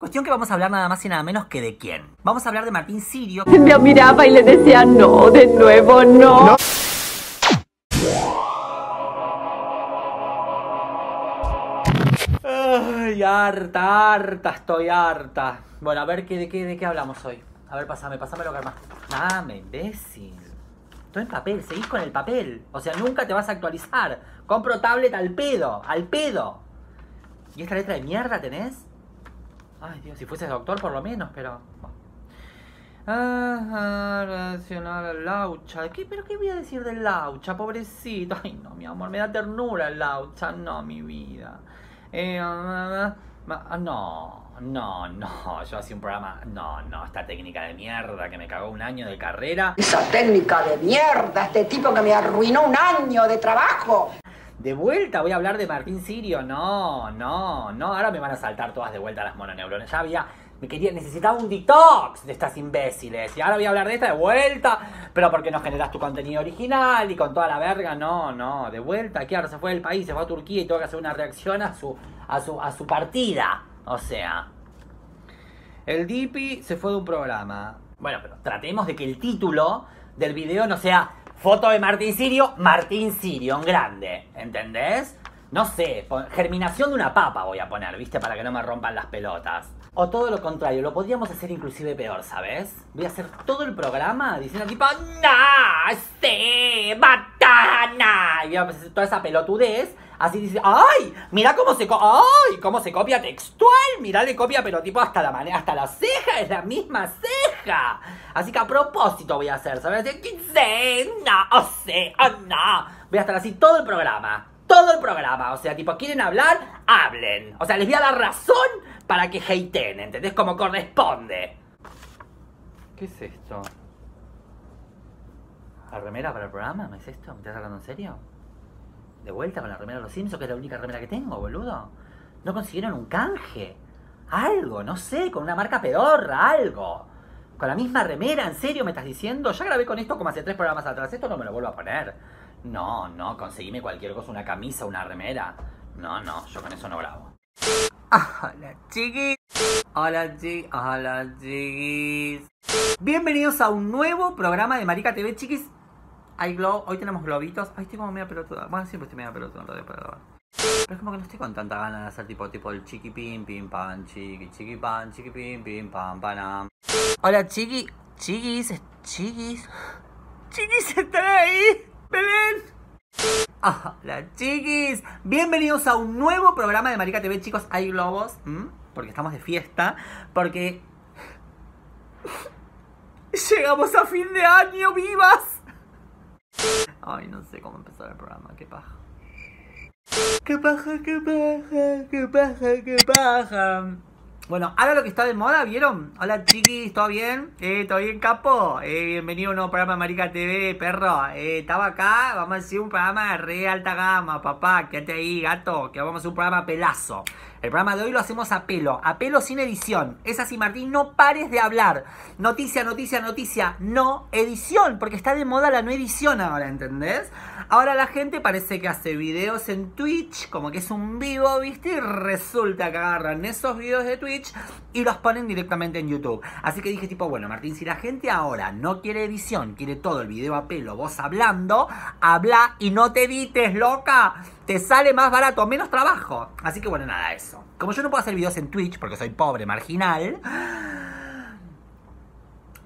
Cuestión que vamos a hablar nada más y nada menos que de quién. Vamos a hablar de Martín Sirio. Me miraba y le decía, no, de nuevo no. Ay, harta, harta, estoy harta. Bueno, a ver ¿qué, de, qué, de qué hablamos hoy. A ver, pasame, pasame lo que más. Dame, imbécil. Estoy en papel, seguís con el papel. O sea, nunca te vas a actualizar. Compro tablet al pedo, al pedo. ¿Y esta letra de mierda tenés? Ay, Dios, si fueses doctor por lo menos, pero... Ah, Laucha. ¿Pero qué voy a decir del Laucha? Pobrecito. Ay, no, mi amor, me da ternura el Laucha. No, mi vida. Eh, ah, ah, ah, no, no, no. Yo hacía un programa. No, no, esta técnica de mierda que me cagó un año de carrera. Esa técnica de mierda, este tipo que me arruinó un año de trabajo de vuelta voy a hablar de Martín Sirio. No, no, no. Ahora me van a saltar todas de vuelta las mononeuronas. Ya había. Me quería, necesitaba un detox de estas imbéciles. Y ahora voy a hablar de esta de vuelta. Pero porque no generas tu contenido original y con toda la verga. No, no. De vuelta. Aquí ahora se fue del país, se fue a Turquía y tengo que hacer una reacción a su, a su, a su partida. O sea. El Dipi se fue de un programa. Bueno, pero tratemos de que el título del video no sea Foto de Martín Sirio, Martín Sirio, en grande. ¿Entendés? No sé, germinación de una papa voy a poner, ¿viste? Para que no me rompan las pelotas. O todo lo contrario, lo podríamos hacer inclusive peor, ¿sabes? Voy a hacer todo el programa diciendo tipo, ¡Nah! Este, ¡Batana! Y voy a hacer toda esa pelotudez Así dice, ¡ay! Mira cómo se, ¡ay! cómo se copia textual. Mirá, le copia, pero tipo hasta la manera, hasta la ceja, es la misma ceja. Así que a propósito voy a hacer, ¿sabes? no, o oh, sea, oh, no. Voy a estar así todo el programa. Todo el programa. O sea, tipo, quieren hablar, hablen. O sea, les voy a dar razón para que hateen, ¿entendés? Como corresponde. ¿Qué es esto? ¿La remera para el programa? ¿No es esto? ¿Me estás hablando en serio? de vuelta con la remera de los Simpsons, que es la única remera que tengo, boludo. No consiguieron un canje. Algo, no sé, con una marca pedorra, algo. Con la misma remera, ¿en serio me estás diciendo? Ya grabé con esto como hace tres programas atrás, esto no me lo vuelvo a poner. No, no, conseguime cualquier cosa, una camisa, una remera. No, no, yo con eso no grabo. Hola chiquis, hola chiquis, hola chiquis. Bienvenidos a un nuevo programa de Marica TV chiquis hay globos. hoy tenemos globitos. Ay, estoy como media pelotuda. Bueno, siempre estoy media pelotuda en realidad para Pero es como que no estoy con tanta ganas de hacer tipo, tipo el chiqui pim pim pan, chiqui, chiqui pan, chiqui pim pim pan, panam. Hola chiqui, chiquis, chiquis. Chiquis, ¿están ahí? ¿Ven? Hola chiquis, bienvenidos a un nuevo programa de Marica TV, chicos. Hay globos, porque estamos de fiesta, porque llegamos a fin de año vivas. Ay, no sé cómo empezar el programa, qué paja. Qué paja, qué paja, qué paja, qué paja. Bueno, ahora lo que está de moda, ¿vieron? Hola chiquis, ¿todo bien? Eh, ¿Todo bien, capo? Eh, bienvenido a un nuevo programa de Marica TV, perro. Eh, estaba acá, vamos a hacer un programa de re alta gama, papá. te ahí, gato, que vamos a hacer un programa pelazo. El programa de hoy lo hacemos a pelo, a pelo sin edición. Es así, Martín, no pares de hablar. Noticia, noticia, noticia, no edición, porque está de moda la no edición ahora, ¿entendés? Ahora la gente parece que hace videos en Twitch, como que es un vivo, ¿viste? Y resulta que agarran esos videos de Twitch y los ponen directamente en YouTube. Así que dije tipo, bueno, Martín, si la gente ahora no quiere edición, quiere todo el video a pelo, vos hablando, habla y no te edites, loca te sale más barato, menos trabajo. Así que bueno, nada, eso. Como yo no puedo hacer videos en Twitch porque soy pobre, marginal.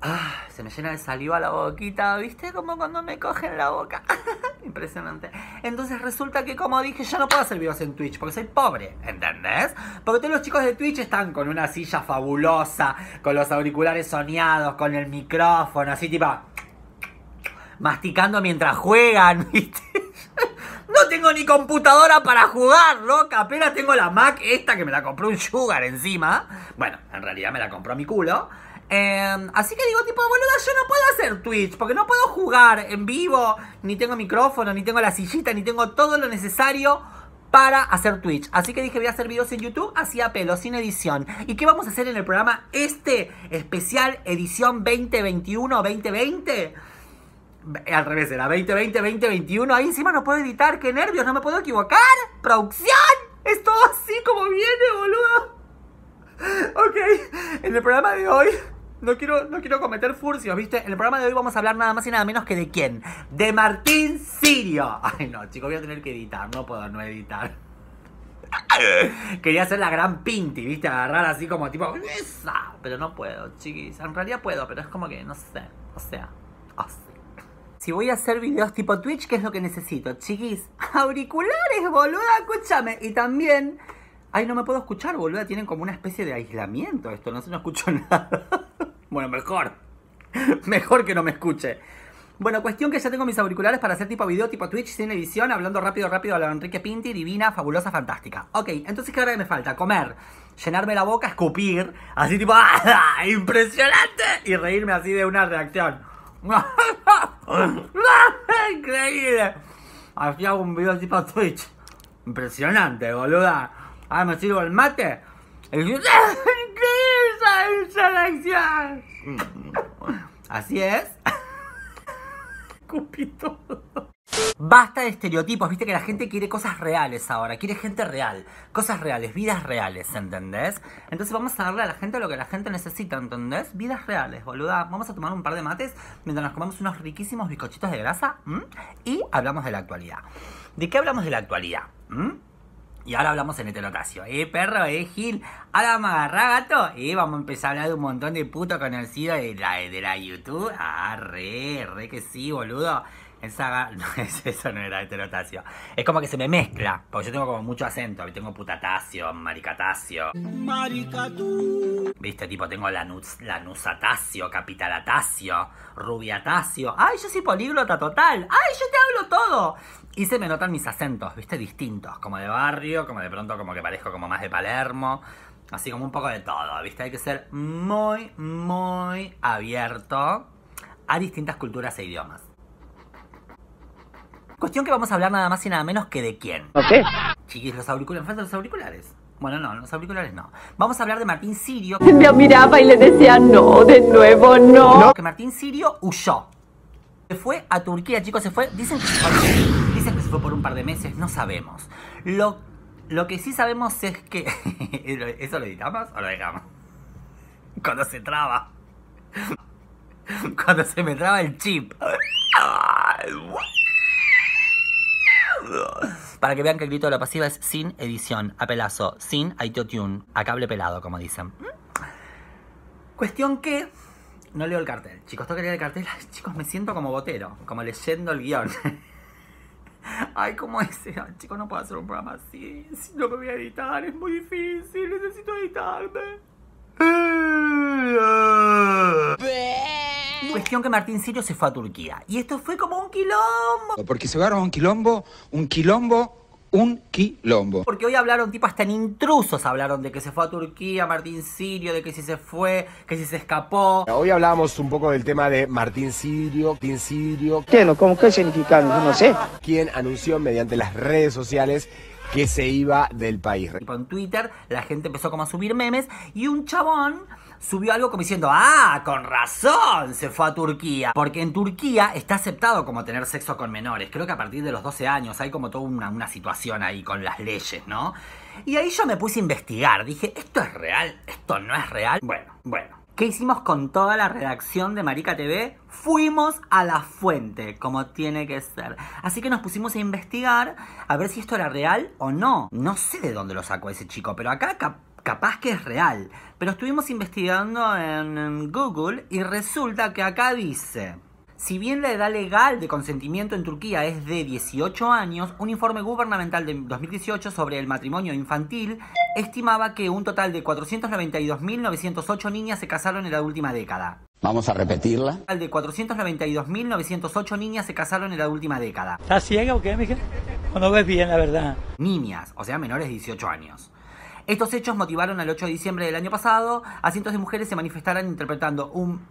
Ah, se me llena de saliva la boquita, ¿viste? Como cuando me cogen la boca. Impresionante. Entonces resulta que, como dije, ya no puedo hacer videos en Twitch porque soy pobre, ¿entendés? Porque todos los chicos de Twitch están con una silla fabulosa, con los auriculares soñados, con el micrófono, así tipo masticando mientras juegan, ¿viste? tengo ni computadora para jugar, loca. Apenas tengo la Mac esta que me la compró un Sugar encima. Bueno, en realidad me la compró mi culo. Eh, así que digo, tipo, boluda, yo no puedo hacer Twitch porque no puedo jugar en vivo, ni tengo micrófono, ni tengo la sillita, ni tengo todo lo necesario para hacer Twitch. Así que dije, voy a hacer videos en YouTube así a pelo, sin edición. ¿Y qué vamos a hacer en el programa este especial edición 2021-2020? Al revés, era 2020, 2021. Ahí encima no puedo editar. ¡Qué nervios! ¡No me puedo equivocar! ¡Producción! Es todo así como viene, boludo. Ok, en el programa de hoy no quiero, no quiero cometer furcios, ¿viste? En el programa de hoy vamos a hablar nada más y nada menos que de quién. De Martín Sirio. Ay, no, chicos, voy a tener que editar. No puedo no editar. Quería hacer la gran pinti, ¿viste? Agarrar así como tipo... ¡Esa! Pero no puedo, chiquis. En realidad puedo, pero es como que, no sé. O sea... O sea. Si voy a hacer videos tipo Twitch, ¿qué es lo que necesito? Chiquis, auriculares, boluda, escúchame. Y también... Ay, no me puedo escuchar, boluda. Tienen como una especie de aislamiento esto. No se no escucho nada. bueno, mejor. mejor que no me escuche. Bueno, cuestión que ya tengo mis auriculares para hacer tipo video, tipo Twitch, sin edición, hablando rápido, rápido a la Enrique Pinti, divina, fabulosa, fantástica. Ok, entonces, ¿qué ahora me falta? Comer, llenarme la boca, escupir, así tipo, ¡ah! ¡Impresionante! Y reírme así de una reacción. Increíble. hago un video para Twitch. Impresionante, boluda. Ahora me sirvo el mate. Increíble esa selección. Mm, mm, así es. Cupito. Basta de estereotipos, viste que la gente quiere cosas reales ahora, quiere gente real, cosas reales, vidas reales, ¿entendés? Entonces vamos a darle a la gente lo que la gente necesita, ¿entendés? Vidas reales, boluda. Vamos a tomar un par de mates mientras nos comemos unos riquísimos bizcochitos de grasa y hablamos de la actualidad. ¿De qué hablamos de la actualidad? Y ahora hablamos en heterotasio. Eh, perro, eh, Gil. Ahora vamos a agarrar, gato. Eh, vamos a empezar a hablar de un montón de puto conocido de la, de la YouTube. Ah, re, re que sí, boludo. En saga, no, eso no era heterotacio. Es como que se me mezcla, porque yo tengo como mucho acento. Tengo putatacio, maricatacio. Maricatú. Viste, tipo, tengo la lanusatacio, capitalatacio, rubiatacio. Ay, yo soy políglota total. Ay, yo te hablo todo. Y se me notan mis acentos, viste, distintos. Como de barrio, como de pronto como que parezco como más de Palermo. Así como un poco de todo, viste. Hay que ser muy, muy abierto a distintas culturas e idiomas. Cuestión que vamos a hablar nada más y nada menos que de quién. qué? Chiquis, los auriculares, faltan los auriculares. Bueno, no, los auriculares no. Vamos a hablar de Martín Sirio. Me miraba y le decía, no, de nuevo no. no. Que Martín Sirio huyó. Se fue a Turquía, chicos, se fue. Dicen que, se fue por un par de meses, no sabemos. Lo, lo que sí sabemos es que... ¿Eso lo editamos o lo dejamos? Cuando se traba. Cuando se me traba el chip. Para que vean que el grito de la pasiva es sin edición, a pelazo, sin itotune a cable pelado, como dicen. Mm. Cuestión que no leo el cartel. Chicos, tengo que leer el cartel. chicos, me siento como botero, como leyendo el guión. Ay, ¿cómo es? chicos, no puedo hacer un programa así. no me voy a editar, es muy difícil. Necesito editarme. Cuestión que Martín Sirio se fue a Turquía. Y esto fue como un quilombo. Porque se agarró a un quilombo, un quilombo un quilombo. Porque hoy hablaron tipos tan intrusos, hablaron de que se fue a Turquía, Martín Sirio, de que si se fue, que si se escapó. Hoy hablábamos un poco del tema de Martín Sirio, Martín Sirio. ¿Qué, no, ¿cómo, qué significan? No sé. Quien anunció mediante las redes sociales que se iba del país. en Twitter la gente empezó como a subir memes y un chabón subió algo como diciendo, ah, con razón se fue a Turquía. Porque en Turquía está aceptado como tener sexo con menores. Creo que a partir de los 12 años hay como toda una, situación ahí con las leyes, ¿no? Y ahí yo me puse a investigar. Dije, ¿esto es real? ¿Esto no es real? Bueno, bueno. ¿Qué hicimos con toda la redacción de Marica TV? Fuimos a la fuente, como tiene que ser. Así que nos pusimos a investigar a ver si esto era real o no. No sé de dónde lo sacó ese chico, pero acá capaz que es real, pero estuvimos investigando en Google y resulta que acá dice... Si bien la edad legal de consentimiento en Turquía es de 18 años, un informe gubernamental de 2018 sobre el matrimonio infantil estimaba que un total de 492.908 niñas se casaron en la última década. Vamos a repetirla. Un total de 492.908 niñas se casaron en la última década. ¿Estás ciega o qué, ¿O no ves bien la verdad? Niñas, o sea, menores de 18 años. Estos hechos motivaron al 8 de diciembre del año pasado a cientos de mujeres se manifestaran interpretando un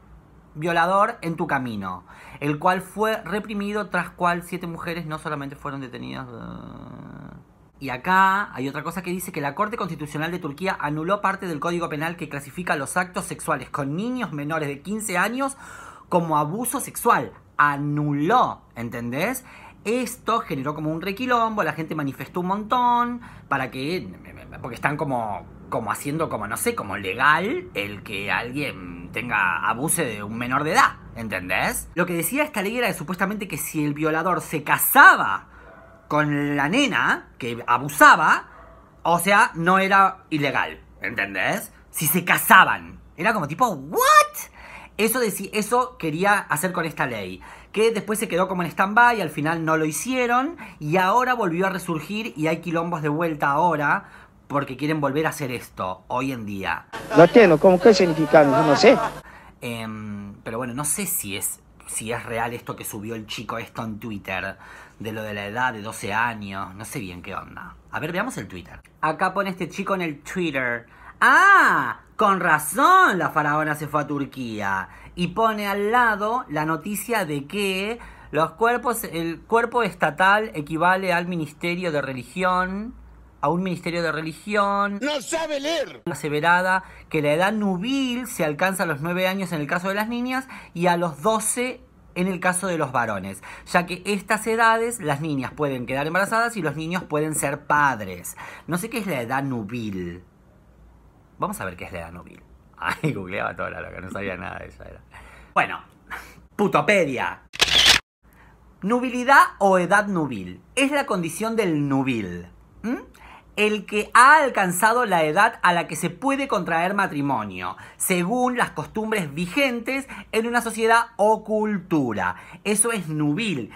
violador en tu camino, el cual fue reprimido tras cual siete mujeres no solamente fueron detenidas. Eh, y acá hay otra cosa que dice que la Corte Constitucional de Turquía anuló parte del Código Penal que clasifica los actos sexuales con niños menores de 15 años como abuso sexual. Anuló, ¿entendés? Esto generó como un requilombo, la gente manifestó un montón para que. porque están como, como haciendo, como no sé, como legal el que alguien tenga abuse de un menor de edad, ¿entendés? Lo que decía esta ley era supuestamente que si el violador se casaba con la nena que abusaba, o sea, no era ilegal, ¿entendés? Si se casaban. Era como tipo, ¿what? Eso, eso quería hacer con esta ley, que después se quedó como en stand-by, al final no lo hicieron y ahora volvió a resurgir y hay quilombos de vuelta ahora porque quieren volver a hacer esto hoy en día. No tengo ¿cómo qué significa? No sé. Em, pero bueno, no sé si es, si es real esto que subió el chico esto en Twitter, de lo de la edad de 12 años, no sé bien qué onda. A ver, veamos el Twitter. Acá pone este chico en el Twitter. ¡Ah! Con razón la faraona se fue a Turquía y pone al lado la noticia de que los cuerpos, el cuerpo estatal equivale al Ministerio de Religión, a un Ministerio de Religión. ¡No sabe leer! Aseverada que la edad nubil se alcanza a los 9 años en el caso de las niñas y a los 12 en el caso de los varones, ya que estas edades las niñas pueden quedar embarazadas y los niños pueden ser padres. No sé qué es la edad nubil. Vamos a ver qué es la edad nubil. Ay, googleaba toda la loca, no sabía nada de esa Bueno, putopedia. Nubilidad o edad nubil es la condición del nubil. El que ha alcanzado la edad a la que se puede contraer matrimonio, según las costumbres vigentes en una sociedad o cultura. Eso es nubil.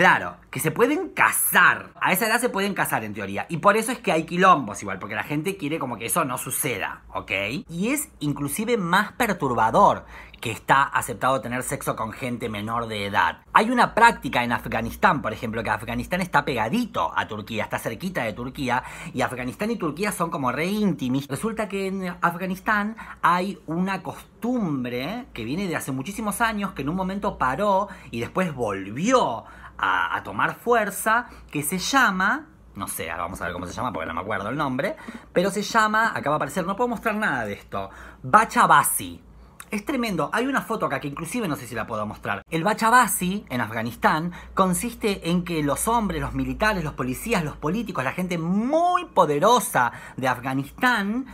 Claro, que se pueden casar. A esa edad se pueden casar en teoría. Y por eso es que hay quilombos igual, porque la gente quiere como que eso no suceda, ¿ok? Y es inclusive más perturbador que está aceptado tener sexo con gente menor de edad. Hay una práctica en Afganistán, por ejemplo, que Afganistán está pegadito a Turquía, está cerquita de Turquía, y Afganistán y Turquía son como re íntimos. Resulta que en Afganistán hay una costumbre que viene de hace muchísimos años, que en un momento paró y después volvió a, tomar fuerza que se llama no sé, vamos a ver cómo se llama porque no me acuerdo el nombre, pero se llama, acá va a aparecer, no puedo mostrar nada de esto, Bachabasi. Es tremendo, hay una foto acá que inclusive no sé si la puedo mostrar. El Bachabasi en Afganistán consiste en que los hombres, los militares, los policías, los políticos, la gente muy poderosa de Afganistán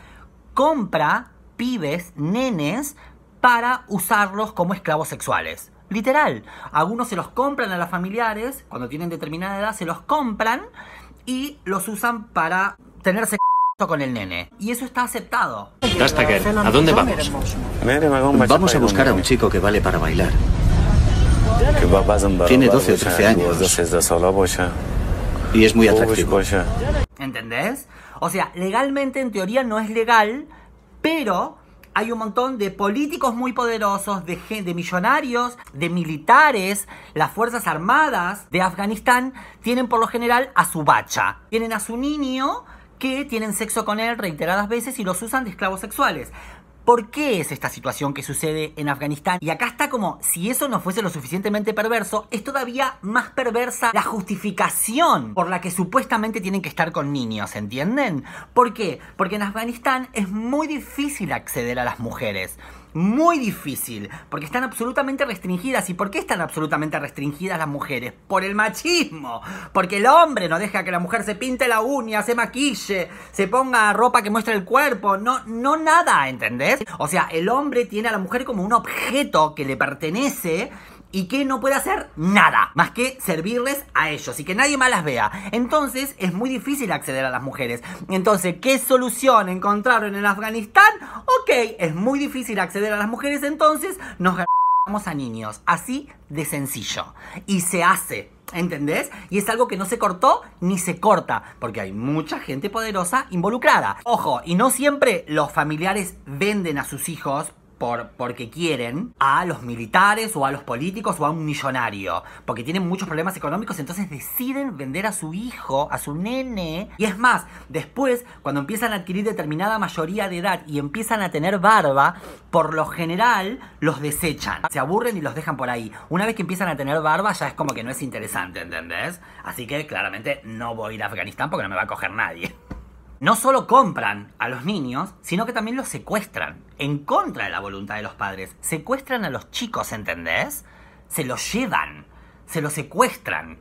compra pibes, nenes, para usarlos como esclavos sexuales. Literal. Algunos se los compran a los familiares, cuando tienen determinada edad, se los compran y los usan para tenerse con el nene. Y eso está aceptado. ¿a dónde vamos? Vamos a buscar a un chico que vale para bailar. Tiene 12 o 13 años. Pues, y es muy atractivo. Pues, ¿Entendés? O sea, legalmente en teoría no es legal, pero hay un montón de políticos muy poderosos, de, de millonarios, de militares. Las Fuerzas Armadas de Afganistán tienen por lo general a su bacha. Tienen a su niño que tienen sexo con él reiteradas veces y los usan de esclavos sexuales. ¿Por qué es esta situación que sucede en Afganistán? Y acá está como, si eso no fuese lo suficientemente perverso, es todavía más perversa la justificación por la que supuestamente tienen que estar con niños, ¿entienden? ¿Por qué? Porque en Afganistán es muy difícil acceder a las mujeres muy difícil, porque están absolutamente restringidas. ¿Y por qué están absolutamente restringidas las mujeres? Por el machismo, porque el hombre no deja que la mujer se pinte la uña, se maquille, se ponga ropa que muestre el cuerpo, no, no nada, ¿entendés? O sea, el hombre tiene a la mujer como un objeto que le pertenece y que no puede hacer nada más que servirles a ellos y que nadie más las vea. Entonces es muy difícil acceder a las mujeres. Entonces, ¿qué solución encontraron en Afganistán? Ok, es muy difícil acceder a las mujeres, entonces nos a niños, así de sencillo. Y se hace, ¿entendés? Y es algo que no se cortó ni se corta, porque hay mucha gente poderosa involucrada. Ojo, y no siempre los familiares venden a sus hijos por, porque quieren a los militares o a los políticos o a un millonario, porque tienen muchos problemas económicos, entonces deciden vender a su hijo, a su nene. Y es más, después, cuando empiezan a adquirir determinada mayoría de edad y empiezan a tener barba, por lo general los desechan, se aburren y los dejan por ahí. Una vez que empiezan a tener barba ya es como que no es interesante, ¿entendés? Así que claramente no voy a ir a Afganistán porque no me va a coger nadie no solo compran a los niños, sino que también los secuestran, en contra de la voluntad de los padres. Secuestran a los chicos, ¿entendés? Se los llevan, se los secuestran.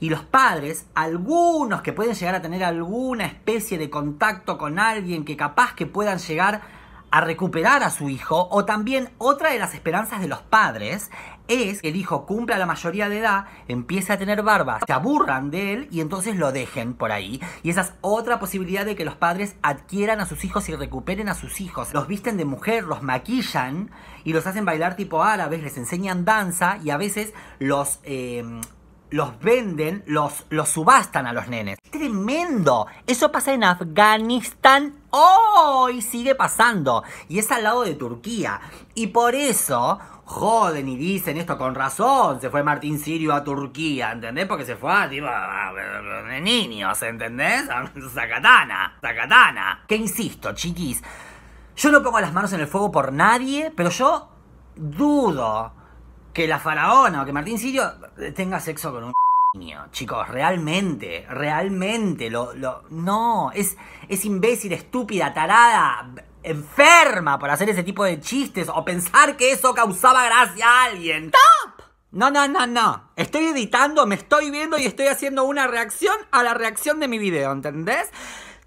Y los padres, algunos que pueden llegar a tener alguna especie de contacto con alguien que capaz que puedan llegar a recuperar a su hijo, o también otra de las esperanzas de los padres es que el hijo cumpla la mayoría de edad, empieza a tener barba, se aburran de él y entonces lo dejen por ahí. Y esa es otra posibilidad de que los padres adquieran a sus hijos y recuperen a sus hijos. Los visten de mujer, los maquillan y los hacen bailar tipo árabes, les enseñan danza y a veces los... Em, los venden, los, los subastan a los nenes. ¡Tremendo! Eso pasa en Afganistán hoy, sigue pasando. Y es al lado de Turquía. Y por eso joden y dicen esto con razón. Se fue Martín Sirio a Turquía, ¿entendés? Porque se fue a, ah, tipo, de ah, niños, ¿entendés? Ah, Zacatana, Zacatana. Que insisto, chiquis, yo no pongo las manos en el fuego por nadie, pero yo dudo que la faraona o que Martín Sirio tenga sexo con un niño. Chicos, realmente, realmente, lo, lo, no, es, es imbécil, estúpida, tarada enferma por hacer ese tipo de chistes o pensar que eso causaba gracia a alguien. ¡Top! No, no, no, no. Estoy editando, me estoy viendo y estoy haciendo una reacción a la reacción de mi video, ¿entendés?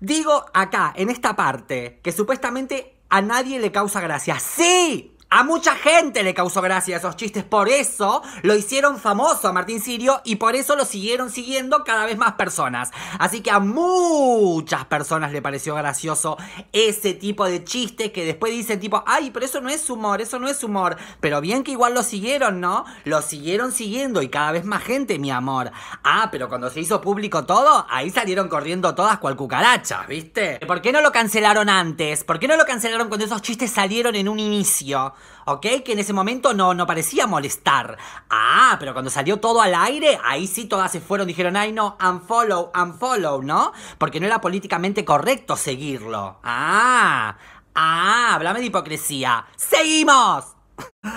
Digo acá, en esta parte, que supuestamente a nadie le causa gracia. ¡Sí! A mucha gente le causó gracia esos chistes, por eso lo hicieron famoso a Martín Sirio y por eso lo siguieron siguiendo cada vez más personas. Así que a muchas personas le pareció gracioso ese tipo de chistes que después dicen tipo, ay, pero eso no es humor, eso no es humor. Pero bien que igual lo siguieron, ¿no? Lo siguieron siguiendo y cada vez más gente, mi amor. Ah, pero cuando se hizo público todo, ahí salieron corriendo todas cual cucarachas, ¿viste? ¿Por qué no lo cancelaron antes? ¿Por qué no lo cancelaron cuando esos chistes salieron en un inicio? ¿ok? Que en ese momento no, no parecía molestar. Ah, pero cuando salió todo al aire, ahí sí todas se fueron, dijeron, ay no, unfollow, unfollow, ¿no? Porque no era políticamente correcto seguirlo. Ah, ah, hablame de hipocresía. ¡Seguimos!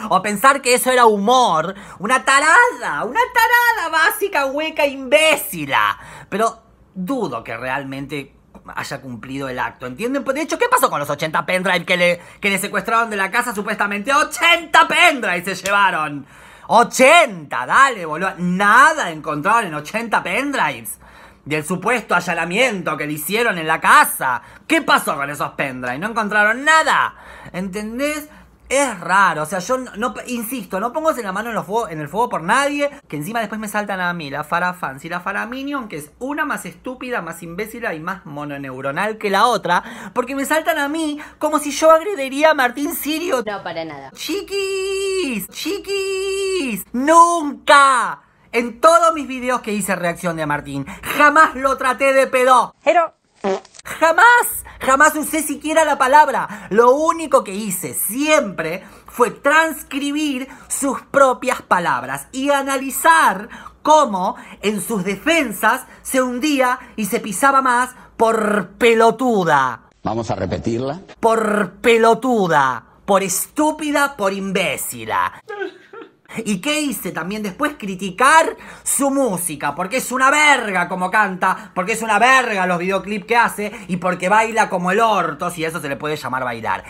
O pensar que eso era humor. Una tarada, una tarada básica, hueca, imbécila. Pero dudo que realmente haya cumplido el acto, ¿entienden? Pues, de hecho, ¿qué pasó con los 80 pendrive que le, que secuestraron de la casa supuestamente? ¡80 pendrive se llevaron! ¡80! Dale, boludo. Nada encontraron en 80 pendrives del supuesto allanamiento que le hicieron en la casa. ¿Qué pasó con esos pendrives? No encontraron nada. ¿Entendés? Es raro, o sea, yo no, insisto, no pongo la mano en, en el fuego por nadie, que encima después me saltan a mí la Fara y la Fara Minion, que es una más estúpida, más imbécil y más mononeuronal que la otra, porque me saltan a mí como si yo agrediría a Martín Sirio. No, para nada. Chiquis, chiquis, nunca. En todos mis videos que hice reacción de Martín, jamás lo traté de pedo. Pero... Jamás, jamás usé siquiera la palabra. Lo único que hice siempre fue transcribir sus propias palabras y analizar cómo en sus defensas se hundía y se pisaba más por pelotuda. Vamos a repetirla. Por pelotuda, por estúpida, por imbécila. ¿Y qué hice también después? Criticar su música, porque es una verga como canta, porque es una verga los videoclips que hace y porque baila como el orto, si eso se le puede llamar bailar.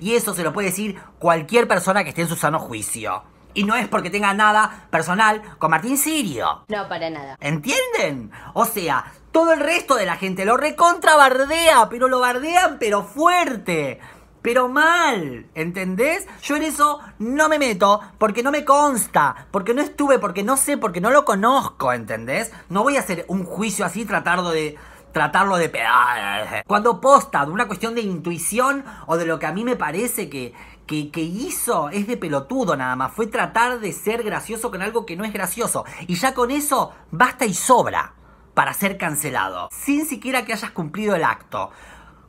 Y eso se lo puede decir cualquier persona que esté en su sano juicio. Y no es porque tenga nada personal con Martín Sirio. No, para nada. ¿Entienden? O sea, todo el resto de la gente lo recontrabardea, pero lo bardean pero fuerte pero mal, ¿entendés? Yo en eso no me meto porque no me consta, porque no estuve, porque no sé, porque no lo conozco, ¿entendés? No voy a hacer un juicio así tratando de tratarlo de pegar Cuando posta de una cuestión de intuición o de lo que a mí me parece que, que, que, hizo es de pelotudo nada más. Fue tratar de ser gracioso con algo que no es gracioso. Y ya con eso basta y sobra para ser cancelado. Sin siquiera que hayas cumplido el acto.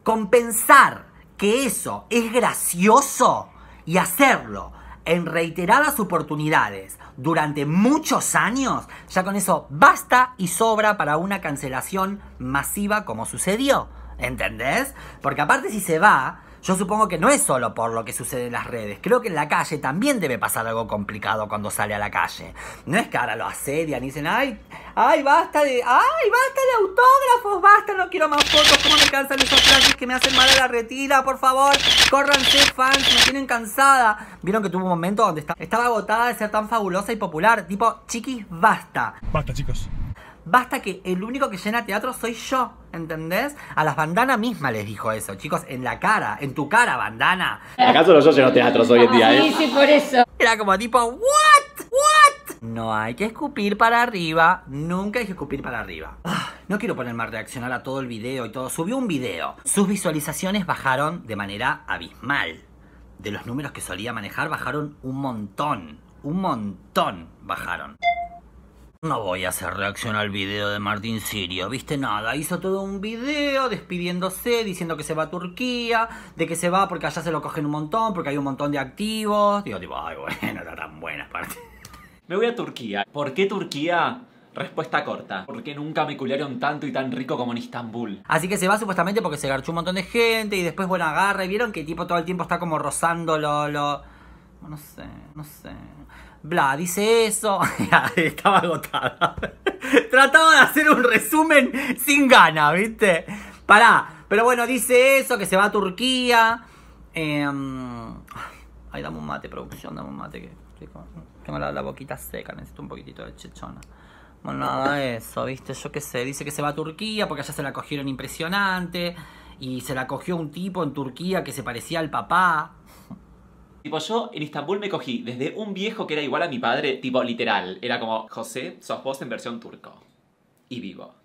Compensar eso es gracioso y hacerlo en reiteradas oportunidades durante muchos años, ya con eso basta y sobra para una cancelación masiva como sucedió. ¿Entendés? Porque aparte si se va, yo supongo que no es solo por lo que sucede en las redes, creo que en la calle también debe pasar algo complicado cuando sale a la calle. No es que ahora lo asedian y dicen, ay, ay, basta de, ay, basta de autógrafos, basta, no quiero más fotos, cómo me cansan esos frases que me hacen mal a la retira, por favor, córranse fans, me tienen cansada. Vieron que tuvo un momento donde estaba agotada de ser tan fabulosa y popular, tipo, chiquis, basta. Basta, chicos basta que el único que llena teatro soy yo, ¿entendés? A las bandanas misma les dijo eso, chicos, en la cara, en tu cara, bandana. ¿Acaso no yo lleno teatros hoy en día, eh? Sí, sí, por eso. Era como tipo, ¿what? ¿what? No hay que escupir para arriba, nunca hay que escupir para arriba. Ah, no quiero ponerme a reaccionar a todo el video y todo. Subió un video. Sus visualizaciones bajaron de manera abismal. De los números que solía manejar bajaron un montón. Un montón bajaron. No voy a hacer reacción al video de Martín Sirio, viste nada. Hizo todo un video despidiéndose, diciendo que se va a Turquía, de que se va porque allá se lo cogen un montón, porque hay un montón de activos. Digo, tipo, ay, bueno, era tan buena Me voy a Turquía. ¿Por qué Turquía? Respuesta corta. Porque nunca me culiaron tanto y tan rico como en Istambul. Así que se va supuestamente porque se garchó un montón de gente y después, bueno, agarra y vieron que tipo todo el tiempo está como rozando lo... No sé, no sé. Bla, dice eso. Estaba agotada. Trataba de hacer un resumen sin ganas, ¿viste? Pará. Pero bueno, dice eso, que se va a Turquía. ahí em, ay, dame un mate, producción, dame un mate. tengo la, boquita seca, necesito un poquitito de chechona. Bueno, nada eso, ¿viste? Yo qué sé. Dice que se va a Turquía porque allá se la cogieron impresionante. Y se la cogió un tipo en Turquía que se parecía al papá. Tipo, yo en Estambul me cogí desde un viejo que era igual a mi padre, tipo literal. Era como, José, sos vos en versión turco.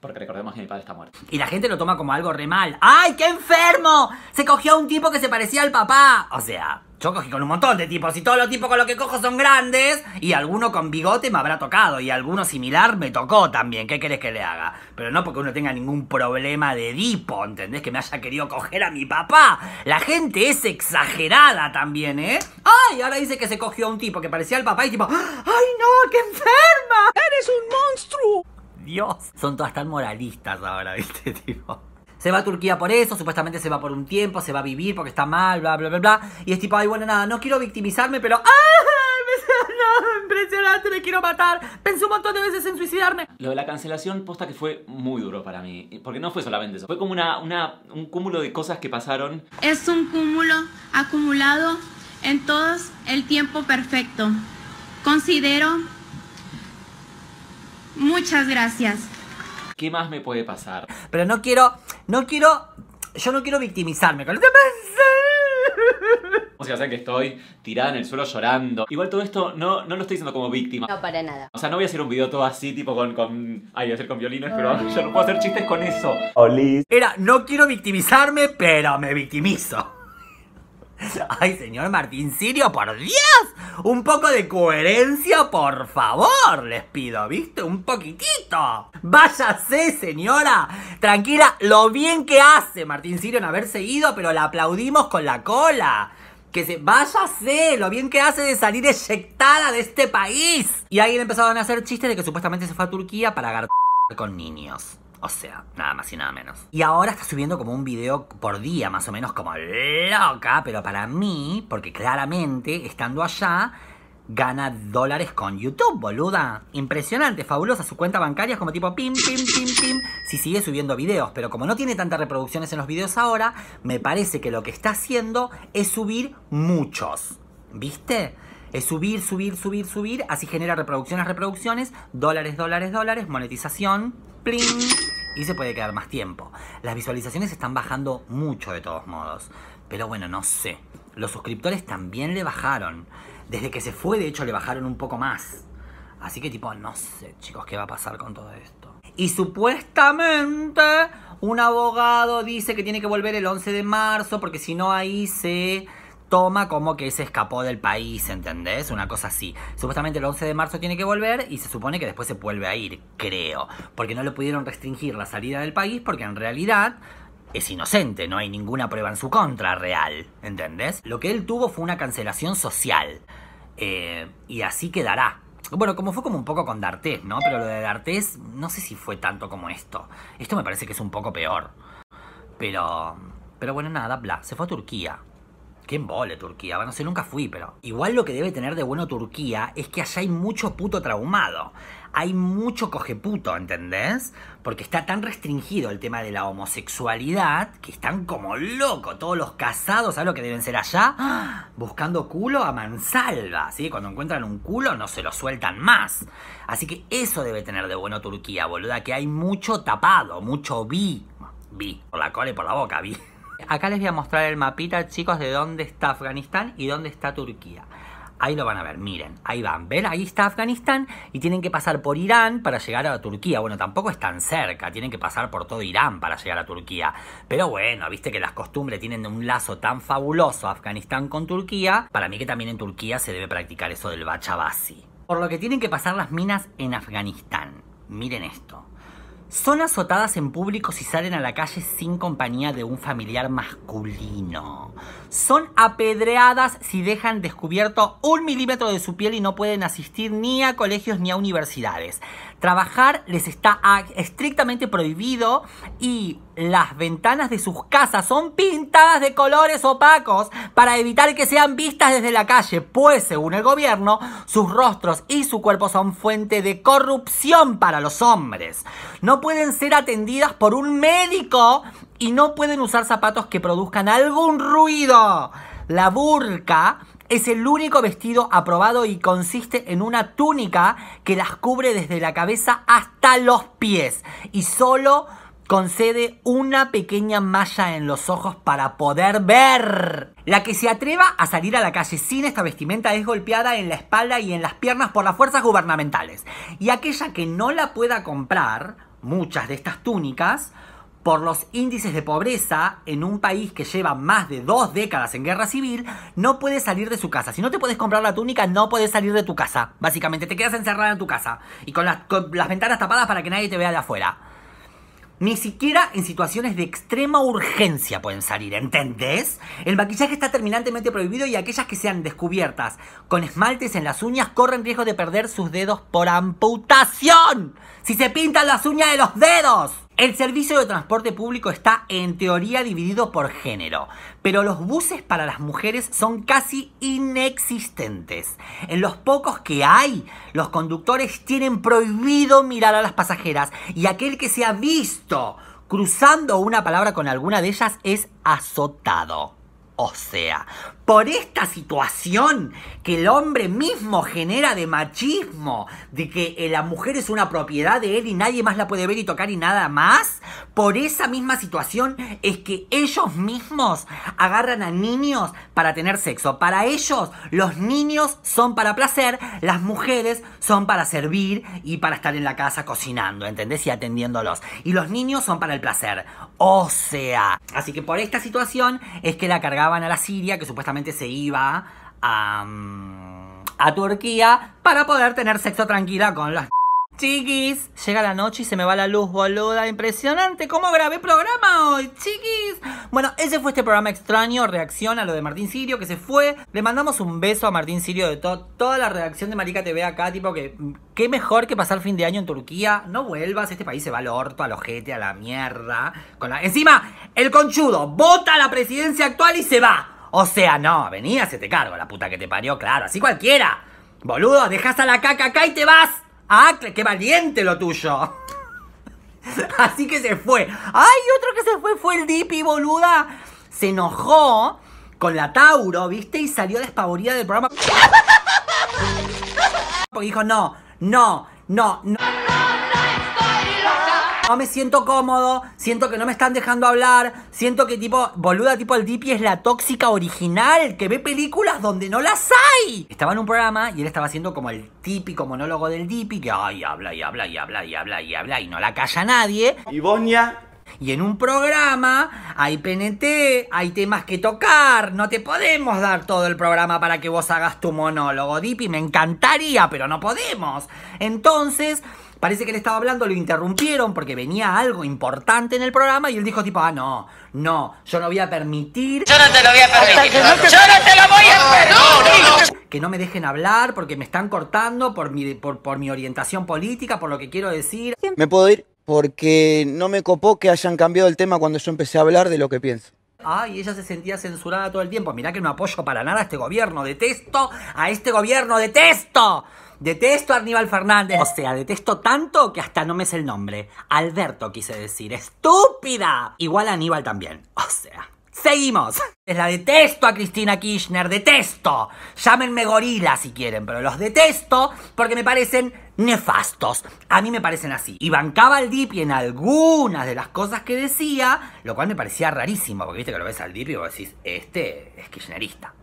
Porque recordemos que mi padre está muerto. Y la gente lo toma como algo re mal. ¡Ay, qué enfermo! Se cogió a un tipo que se parecía al papá. O sea, yo cogí con un montón de tipos y todos los tipos con los que cojo son grandes y alguno con bigote me habrá tocado y alguno similar me tocó también. ¿Qué querés que le haga? Pero no porque uno tenga ningún problema de dipo, ¿entendés? Que me haya querido coger a mi papá. La gente es exagerada también, ¿eh? ¡Ay! Ahora dice que se cogió a un tipo que parecía al papá y tipo... ¡Ay no! ¡Qué enferma! ¡Eres un monstruo! Dios. Son todas tan moralistas ahora, ¿viste? Tipo. Se va a Turquía por eso, supuestamente se va por un tiempo, se va a vivir porque está mal, bla, bla, bla, bla. Y es tipo, ay, bueno, nada, no quiero victimizarme, pero... ¡Ah! No, impresionante, me quiero matar. Pensé un montón de veces en suicidarme. Lo de la cancelación, posta que fue muy duro para mí. Porque no fue solamente eso, fue como una, un cúmulo de cosas que pasaron. Es un cúmulo acumulado en todo el tiempo perfecto. Considero Muchas gracias. ¿Qué más me puede pasar? Pero no quiero, no quiero, yo no quiero victimizarme con lo que O sea, que estoy tirada en el suelo llorando. Igual todo esto no, no lo estoy diciendo como víctima. No, para nada. O sea, no voy a hacer un video todo así, tipo con... ay, voy a hacer con violines, pero yo no puedo hacer chistes con eso. Era, no quiero victimizarme, pero me victimizo. Ay, señor Martín Sirio, por Dios. Un poco de coherencia, por favor. Les pido, ¿viste? Un poquitito. Váyase, señora. Tranquila, lo bien que hace Martín Sirio en haber seguido, pero la aplaudimos con la cola. Que se váyase, lo bien que hace de salir eyectada de este país. Y alguien empezaron a hacer chistes de que supuestamente se fue a Turquía para agarrar con niños. O sea, nada más y nada menos. Y ahora está subiendo como un video por día, más o menos como loca, pero para mí, porque claramente estando allá, gana dólares con YouTube, boluda. Impresionante, fabulosa. Su cuenta bancaria es como tipo pim, pim, pim, pim. Si sigue subiendo videos, pero como no tiene tantas reproducciones en los videos ahora, me parece que lo que está haciendo es subir muchos. ¿Viste? Es subir, subir, subir, subir. Así genera reproducciones, reproducciones, dólares, dólares, dólares, monetización ¡Pling! Y se puede quedar más tiempo. Las visualizaciones están bajando mucho de todos modos. Pero bueno, no sé. Los suscriptores también le bajaron. Desde que se fue, de hecho, le bajaron un poco más. Así que tipo, no sé, chicos, qué va a pasar con todo esto. Y supuestamente un abogado dice que tiene que volver el 11 de marzo porque si no ahí se toma como que se escapó del país, ¿entendés? Una cosa así. Supuestamente el 11 de marzo tiene que volver y se supone que después se vuelve a ir, creo. Porque no le pudieron restringir la salida del país porque en realidad es inocente, no hay ninguna prueba en su contra real, ¿entendés? Lo que él tuvo fue una cancelación social. Eh, y así quedará. Bueno, como fue como un poco con D'Artés, ¿no? Pero lo de D'Artés no sé si fue tanto como esto. Esto me parece que es un poco peor. Pero... Pero bueno, nada, bla. Se fue a Turquía. Qué embole Turquía, bueno, no sé, nunca fui, pero... Igual lo que debe tener de bueno Turquía es que allá hay mucho puto traumado. Hay mucho cogeputo, ¿entendés? Porque está tan restringido el tema de la homosexualidad que están como locos todos los casados, ¿sabes lo que deben ser allá? Buscando culo a mansalva, ¿sí? Cuando encuentran un culo no se lo sueltan más. Así que eso debe tener de bueno Turquía, boluda, que hay mucho tapado, mucho vi. Vi, por la cola y por la boca, vi. Acá les voy a mostrar el mapita, chicos, de dónde está Afganistán y dónde está Turquía. Ahí lo van a ver, miren, ahí van, ¿ven? Ahí está Afganistán y tienen que pasar por Irán para llegar a Turquía. Bueno, tampoco es tan cerca, tienen que pasar por todo Irán para llegar a Turquía. Pero bueno, viste que las costumbres tienen un lazo tan fabuloso Afganistán con Turquía. Para mí que también en Turquía se debe practicar eso del bachabasi. Por lo que tienen que pasar las minas en Afganistán. Miren esto. Son azotadas en público si salen a la calle sin compañía de un familiar masculino. Son apedreadas si dejan descubierto un milímetro de su piel y no pueden asistir ni a colegios ni a universidades. Trabajar les está estrictamente prohibido y las ventanas de sus casas son pintadas de colores opacos para evitar que sean vistas desde la calle, pues según el gobierno, sus rostros y su cuerpo son fuente de corrupción para los hombres. No pueden ser atendidas por un médico y no pueden usar zapatos que produzcan algún ruido. La burka es el único vestido aprobado y consiste en una túnica que las cubre desde la cabeza hasta los pies y solo concede una pequeña malla en los ojos para poder ver. La que se atreva a salir a la calle sin esta vestimenta es golpeada en la espalda y en las piernas por las fuerzas gubernamentales. Y aquella que no la pueda comprar, muchas de estas túnicas, por los índices de pobreza en un país que lleva más de dos décadas en guerra civil, no puedes salir de su casa. Si no te puedes comprar la túnica, no puedes salir de tu casa. Básicamente, te quedas encerrada en tu casa y con las, con las ventanas tapadas para que nadie te vea de afuera. Ni siquiera en situaciones de extrema urgencia pueden salir, ¿entendés? El maquillaje está terminantemente prohibido y aquellas que sean descubiertas con esmaltes en las uñas corren riesgo de perder sus dedos por amputación. Si se pintan las uñas de los dedos. El servicio de transporte público está en teoría dividido por género, pero los buses para las mujeres son casi inexistentes. En los pocos que hay, los conductores tienen prohibido mirar a las pasajeras y aquel que se ha visto cruzando una palabra con alguna de ellas es azotado. O sea, por esta situación que el hombre mismo genera de machismo, de que eh, la mujer es una propiedad de él y nadie más la puede ver y tocar y nada más, por esa misma situación es que ellos mismos agarran a niños para tener sexo. Para ellos los niños son para placer, las mujeres son para servir y para estar en la casa cocinando, ¿entendés? Y atendiéndolos. Y los niños son para el placer. O sea, así que por esta situación es que la cargaban a la Siria, que supuestamente se iba mm, a, Turquía para poder tener sexo tranquila con las Chiquis, llega la noche y se me va la luz, boluda. Impresionante, ¿cómo grabé programa hoy, chiquis? Bueno, ese fue este programa extraño, reacción a lo de Martín Sirio, que se fue. Le mandamos un beso a Martín Sirio de toda la reacción de Marica TV acá, tipo que qué mejor que pasar fin de año en Turquía. No vuelvas, este país se va al orto, al ojete, a la mierda. Con la... Encima, el conchudo vota a la presidencia actual y se va. O sea, no, venía se te cargo, la puta que te parió, claro, así cualquiera. Boludo, dejas a la caca acá y te vas. ¡Ah, qué valiente lo tuyo! así que se fue. ¡Ay, otro que se fue fue el Dipi, boluda! Se enojó con la Tauro, ¿viste? Y salió despavorida del programa. Porque dijo, no, no, no, no no me siento cómodo, siento que no me están dejando hablar, siento que tipo, boluda, tipo el Dipi es la tóxica original, que ve películas donde no las hay. Estaba en un programa y él estaba haciendo como el típico monólogo del Dipi, que ay, habla y habla y habla y habla y habla y no la calla nadie. Y Bonia y en un programa hay PNT, hay temas que tocar, no te podemos dar todo el programa para que vos hagas tu monólogo, Dipi, me encantaría, pero no podemos. Entonces, Parece que le estaba hablando, lo interrumpieron porque venía algo importante en el programa y él dijo tipo, ah, no, no, yo no voy a permitir... Yo no te lo voy a permitir. Yo no te lo voy a ah, permitir. que no me dejen hablar porque me están cortando por mi, por, mi orientación política, por lo que quiero decir. ¿Me puedo ir? Porque no me copó que hayan cambiado el tema cuando yo empecé a hablar de lo que pienso. Ah, y ella se sentía censurada todo el tiempo. Mirá que no apoyo para nada a este gobierno. Detesto a este gobierno. Detesto. Detesto a Aníbal Fernández. Eh. O sea, detesto tanto que hasta no me sé el nombre. Alberto quise decir. ¡Estúpida! Igual a Aníbal también. O sea. Seguimos. Es La detesto a Cristina Kirchner, detesto. Llámenme gorila si quieren, pero los detesto porque me parecen nefastos. A mí me parecen así. Y bancaba al Dipi en algunas de las cosas que decía, lo cual me parecía rarísimo, porque viste que lo ves al Dipi y vos decís, este es kirchnerista.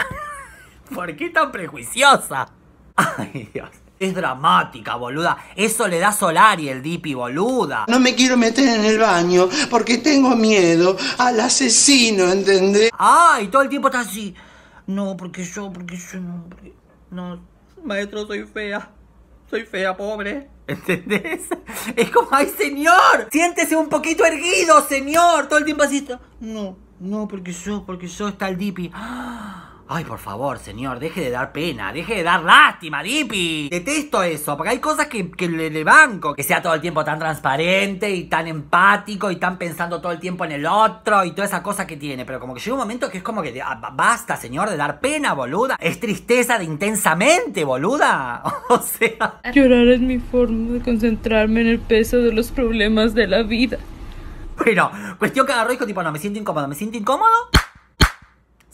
¿Por qué tan prejuiciosa? Ay, Es dramática, boluda. Eso le da Solari el Dipi, boluda. No me quiero meter en el baño porque tengo miedo al asesino, ¿entendés? Ay, todo el tiempo está así. No, porque yo, porque yo no, maestro, soy fea. Soy fea, pobre. ¿Entendés? Es como, ay, señor. Siéntese un poquito erguido, señor. Todo el tiempo así. No, no, porque yo, porque yo está el Dipi. ¡Ah! Ay, por favor, señor, deje de dar pena, deje de dar lástima, Dipi. Detesto eso, porque hay cosas que, le, le, banco. Que sea todo el tiempo tan transparente y tan empático y tan pensando todo el tiempo en el otro y toda esa cosa que tiene. Pero como que llega un momento que es como que ah, basta, señor, de dar pena, boluda. Es tristeza de intensamente, boluda. o sea. Llorar es mi forma de concentrarme en el peso de los problemas de la vida. Bueno, cuestión que agarró y dijo, tipo, no, me siento incómodo, me siento incómodo.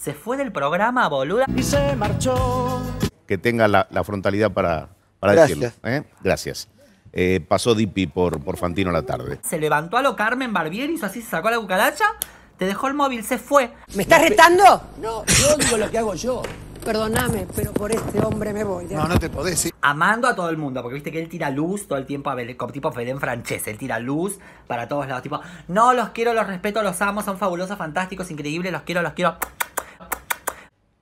Se fue del programa, boluda. Y se marchó. Que tenga la, frontalidad para, para decirlo. Gracias. ¿eh? Eh, pasó Dipi por, por Fantino la tarde. Se levantó a lo Carmen Barbieri, hizo así, se sacó la cucaracha, te dejó el móvil, se fue. ¿Me estás retando? No, yo digo lo que hago yo. Perdóname, pero por este hombre me voy. No, no te podés ir. Amando a todo el mundo, porque viste que él tira luz todo el tiempo a Belén, como tipo Belén Francés, él tira luz para todos lados, tipo, no, los quiero, los respeto, los amo, son fabulosos, fantásticos, increíbles, los quiero, los quiero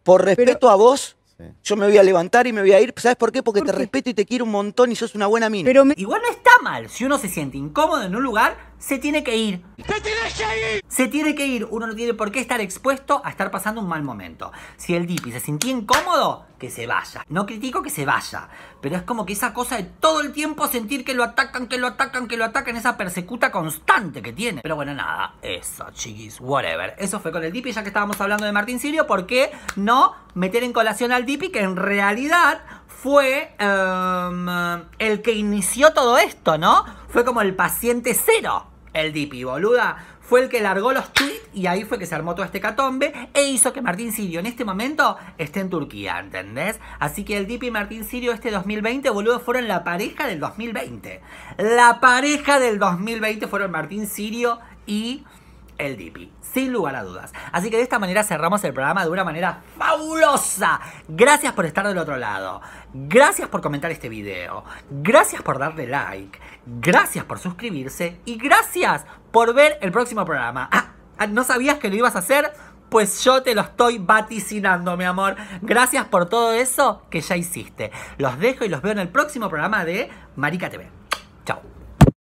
por respeto a vos, yo me voy a levantar y me voy a ir. ¿Sabes por qué? Porque te respeto y te quiero un montón y sos una buena mina. Pero Igual no está mal. Si uno se siente incómodo en un lugar, se tiene que ir. Se tiene que ir! Se tiene que ir. Uno no tiene por qué estar expuesto a estar pasando un mal momento. Si el Dipi se sintió incómodo, que se vaya. No critico que se vaya, pero es como que esa cosa de todo el tiempo sentir que lo atacan, que lo atacan, que lo atacan, esa persecuta constante que tiene. Pero bueno, nada, eso, chiquis, whatever. Eso fue con el Dipi, ya que estábamos hablando de Martín Sirio, ¿por qué no meter en colación al Dipi que en realidad fue em, el que inició todo esto, ¿no? Fue como el paciente cero el Dipi, boluda, fue el que largó los tweets y ahí fue que se armó todo este catombe e hizo que Martín Sirio en este momento esté en Turquía, ¿entendés? Así que el Dipi y Martín Sirio este 2020, boludo, fueron la pareja del 2020. La pareja del 2020 fueron Martín Sirio y el Dipi sin lugar a dudas. Así que de esta manera cerramos el programa de una manera fabulosa. Gracias por estar del otro lado. Gracias por comentar este video. Gracias por darle like. Gracias por suscribirse. Y gracias por ver el próximo programa. Ah, ah, ¿no sabías que lo ibas a hacer? Pues yo te lo estoy vaticinando, mi amor. Gracias por todo eso que ya hiciste. Los dejo y los veo en el próximo programa de Marica TV. Chao.